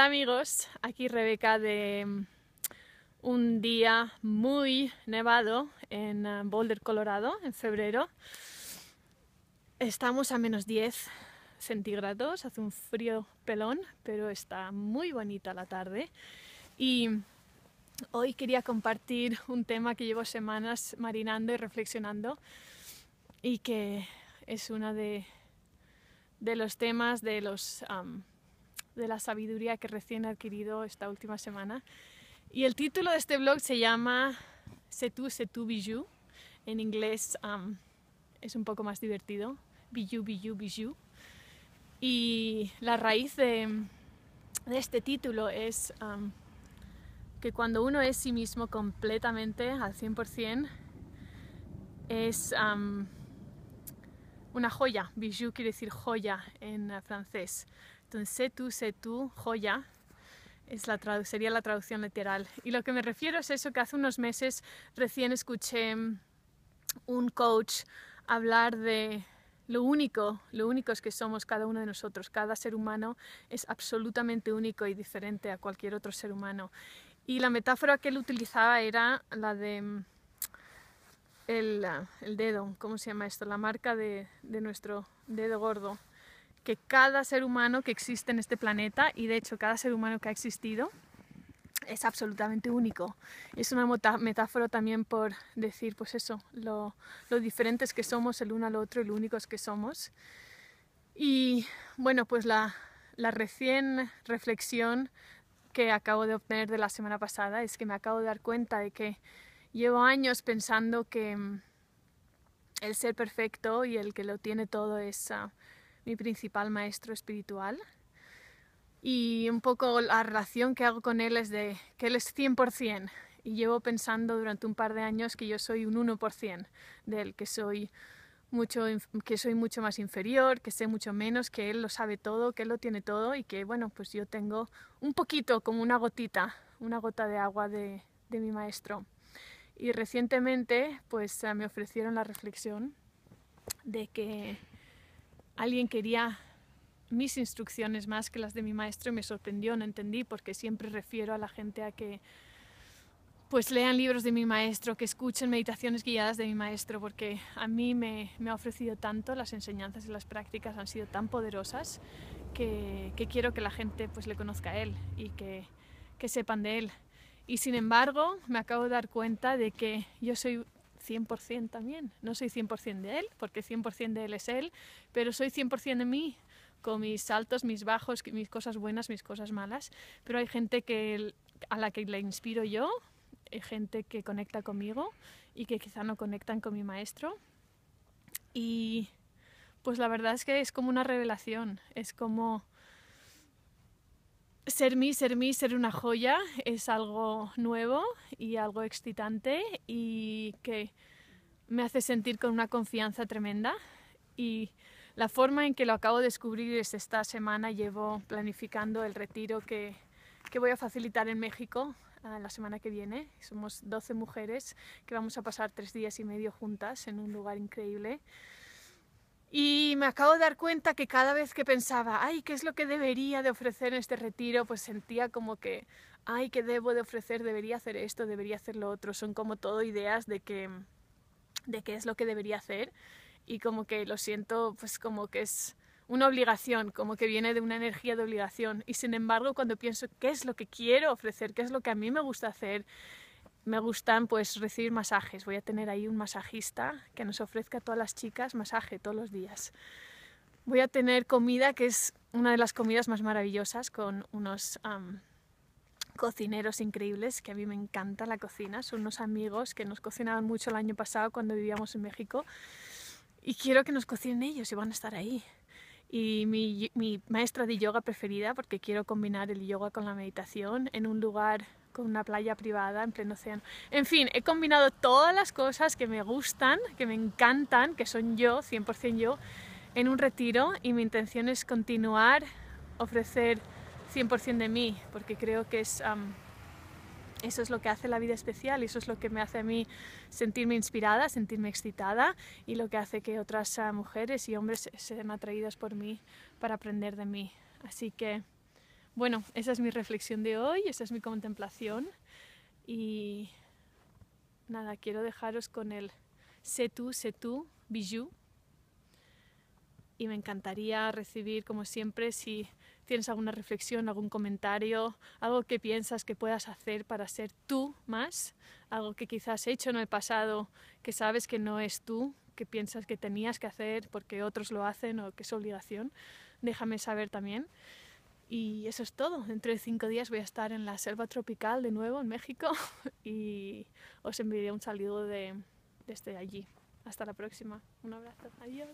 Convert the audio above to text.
Hola amigos, aquí Rebeca de mm, un día muy nevado en eh, Boulder, Colorado, en febrero. Estamos a menos 10 centígrados, hace un frío pelón, pero está muy bonita la tarde. Y hoy quería compartir un tema que llevo semanas marinando y reflexionando y que es uno de, los temas de los de la sabiduría que recién he adquirido esta última semana. Y el título de este blog se llama C'est tu, c'est bijou. En inglés um, es un poco más divertido. Bijou, bijou, bijou. Y la raíz de, este título es um, que cuando uno es sí mismo completamente, al 100%, es... Um, una joya. Bijou quiere decir joya en francés. Entonces, tu, c'est tout, joya, es la sería la traducción literal. Y lo que me refiero es eso que hace unos meses recién escuché un coach hablar de lo único, lo único es que somos cada uno de nosotros, cada ser humano es absolutamente único y diferente a cualquier otro ser humano. Y la metáfora que él utilizaba era la de el, dedo, ¿cómo se llama esto? La marca de, nuestro dedo gordo. Que cada ser humano que existe en este planeta, y de hecho cada ser humano que ha existido, es absolutamente único. Es una metáfora también por decir, pues eso, lo, lo, diferentes que somos el uno al otro, y lo únicos que somos. Y bueno, pues la recién reflexión que acabo de obtener de la semana pasada es que me acabo de dar cuenta de que Llevo años pensando que mm, el ser perfecto y el que lo tiene todo es ah, mi principal maestro espiritual. Y un poco la relación que hago con él es de que él es 100%. Y llevo pensando durante un par de años que yo soy un 1% del él, que soy, mucho, que soy mucho más inferior, que sé mucho menos, que él lo sabe todo, que él lo tiene todo y que, bueno, pues yo tengo un poquito, como una gotita, una gota de agua de, de mi maestro. Y recientemente pues ah, me ofrecieron la reflexión de que alguien quería mis instrucciones más que las de mi maestro y me sorprendió, no entendí, porque siempre refiero a la gente a que pues lean libros de mi maestro, que escuchen meditaciones guiadas de mi maestro, porque a mí me, ha ofrecido tanto, las enseñanzas y las prácticas han sido tan poderosas que, quiero que la gente pues le conozca a él y que, que sepan de él. Y sin embargo, me acabo de dar cuenta de que yo soy 100% también. No soy 100% de él, porque 100% de él es él, pero soy 100% de mí, con mis altos, mis bajos, mis cosas buenas, mis cosas malas. Pero hay gente que, a la que le inspiro yo, hay gente que conecta conmigo y que quizá no conectan con mi maestro. Y pues la verdad es que es como una revelación, es como ser mí, ser mí, ser una joya es algo nuevo y algo excitante y que me hace sentir con una confianza tremenda y la forma en que lo acabo de descubrir es esta semana llevo planificando el retiro que, que voy a facilitar en México ah, la semana que viene. Somos 12 mujeres que vamos a pasar tres días y medio juntas en un lugar increíble y me acabo de dar cuenta que cada vez que pensaba, ay, ¿qué es lo que debería de ofrecer en este retiro? Pues sentía como que, ay, ¿qué debo de ofrecer? Debería hacer esto, debería hacer lo otro. Son como todo ideas de que de qué es lo que debería hacer y como que lo siento pues como que es una obligación, como que viene de una energía de obligación y sin embargo cuando pienso qué es lo que quiero ofrecer, qué es lo que a mí me gusta hacer, me gustan pues recibir masajes. Voy a tener ahí un masajista que nos ofrezca a todas las chicas masaje todos los días. Voy a tener comida, que es una de las comidas más maravillosas, con unos cocineros increíbles, que a mí me encanta la cocina. Son unos amigos que nos cocinaban mucho el año pasado cuando vivíamos en México. Y quiero que nos cocinen ellos y van a estar ahí. Y mi maestra de yoga preferida, porque quiero combinar el yoga con la meditación en un lugar con una playa privada en pleno océano. En fin, he combinado todas las cosas que me gustan, que me encantan, que son yo, 100% yo, en un retiro y mi intención es continuar, ofrecer 100% de mí, porque creo que es... eso es lo que hace la vida especial y eso es lo que me hace a mí sentirme inspirada, sentirme excitada y lo que hace que otras ah, mujeres y hombres sean atraídos por mí para aprender de mí. Así que bueno, esa es mi reflexión de hoy, esa es mi contemplación y nada, quiero dejaros con el sé tú, sé tú, bijou. Y me encantaría recibir, como siempre, si tienes alguna reflexión, algún comentario, algo que piensas que puedas hacer para ser tú más, algo que quizás he hecho en el pasado que sabes que no es tú, que piensas que tenías que hacer porque otros lo hacen o que es obligación, déjame saber también. Y eso es todo. Dentro de cinco días voy a estar en la selva tropical de nuevo en México y os enviaré un saludo de, desde allí. Hasta la próxima. Un abrazo. Adiós.